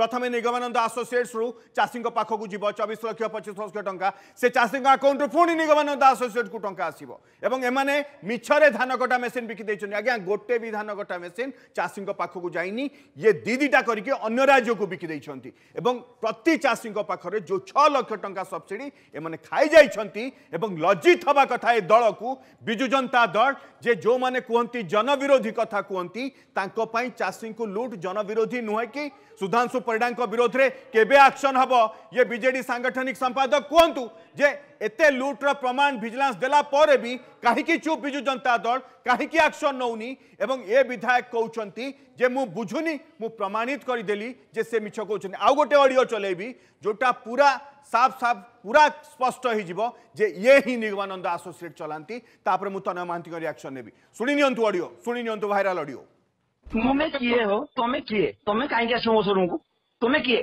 प्रथम निगमानंद आसोसीएट्स रु चाषी पाखक जीव चबीस लक्ष पचीस लक्ष टा से चाषी आकाउंट पुणी निगमानंद आसोसीएट को टाँग आसने एने मिछरे धान कटा मेसीन बिकी दे आज्ञा गोटे भी धान कटा मेसीन चाषी पाखक जाए ये दीदीटा करके अगर राज्य को बिकी प्रति चाषी पाखे जो छक्ष टा सबसीडी एम खाई लज्जित हवा कथा ये दल को विजु जनता दल जे जो मैंने कहते जनविरोधी कथा कहती चाषी को लुट जनविरोधी नुह कि सुधांशु ପରିଡ଼ାଙ୍କ ବିରୋଧରେ କେବେ ଆକ୍ସନ୍ ହେବ ଇଏ ବିଜେଡି ସାଙ୍ଗଠନିକ ସମ୍ପାଦକ କୁହନ୍ତୁ ଯେ ଏତେ ଲୁଟ୍ର ପ୍ରମାଣ ଭିଜିଲାନ୍ସ ଦେଲା ପରେ ବି କାହିଁକି ଚୁପ୍ ବିଜୁ ଜନତା ଦଳ କାହିଁକି ଆକ୍ସନ୍ ନେଉନି ଏବଂ ଏ ବିଧାୟକ କହୁଛନ୍ତି ଯେ ମୁଁ ବୁଝୁନି ମୁଁ ପ୍ରମାଣିତ କରିଦେଲି ଯେ ସେ ମିଛ କହୁଛନ୍ତି ଆଉ ଗୋଟେ ଅଡ଼ିଓ ଚଲେଇବି ଯେଉଁଟା ପୁରା ସାଫ ସାଫ ପୁରା ସ୍ପଷ୍ଟ ହେଇଯିବ ଯେ ଇଏ ହିଁ ନିଗମାନନ୍ଦ ଆସୋସିଏଟ୍ ଚଲାନ୍ତି ତାପରେ ମୁଁ ତନୟ ମହାନ୍ତିଙ୍କ ରିଆକ୍ସନ୍ ନେବି ଶୁଣିନିଅନ୍ତୁ ଅଡ଼ିଓ ଶୁଣିନିଅନ୍ତୁ ଭାଇରାଲ ଅଡ଼ିଓ ତୁମେ କିଏ ହୋ ତମେ କିଏ ତମେ କାହିଁକି ଆସିବ ମୋ ସୋରୁମକୁ ତମେ କିଏ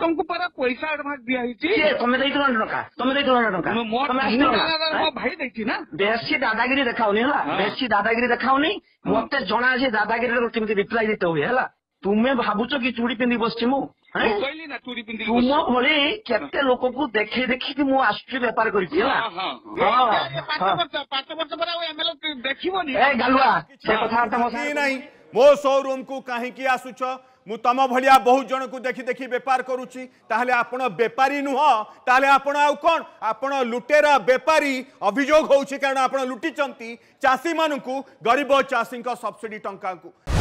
ତମକୁ ପରା ପଇସା ଆଡଭାନ୍ସ ଦିଆ ହେଇଛି ତମେ ଦେଇଥିଲ ଟଙ୍କା ତମେ ଦେଇଥିଲ ଟଙ୍କା ଭାଇ ଦେଇଛି ନା ବେଶୀ ଦାଦାଗିରି ଦେଖାଉନି ହେଲା ବେଶୀ ଦାଦାଗିରି ଦେଖାଉନି ମତେ ଜଣା ଯେ ଦାଦାଗିରିର କେମିତି ରିପ୍ଲାଏ ଦେଇତେ ହୁଏ ହେଲା ତୁମେ ଭାବୁଛ କି ଚୁଡି ପିନ୍ଧି ବସିଛି ମୁଁ ତୁମ ଭଳି କେତେ ଲୋକଙ୍କୁ ଦେଖେଇ ଦେଖିକି ମୁଁ ଆସୁଛି ବେପାର କରିଛି ହେଲା ପାଞ୍ଚ ବର୍ଷ ଦେଖିବନି ଗାଲୁଆ ସେ କଥାବାର୍ତ୍ତା ମୋ ସୋରୁମ୍ କୁ କାହିଁକି ଆସୁଛ ମୁଁ ତମ ଭଳିଆ ବହୁତ ଜଣକୁ ଦେଖି ଦେଖି ବେପାର କରୁଛି ତାହେଲେ ଆପଣ ବେପାରୀ ନୁହଁ ତାହେଲେ ଆପଣ ଆଉ କ'ଣ ଆପଣ ଲୁଟେରା ବେପାରୀ ଅଭିଯୋଗ ହେଉଛି କାରଣ ଆପଣ ଲୁଟିଛନ୍ତି ଚାଷୀମାନଙ୍କୁ ଗରିବ ଚାଷୀଙ୍କ ସବସିଡି ଟଙ୍କାକୁ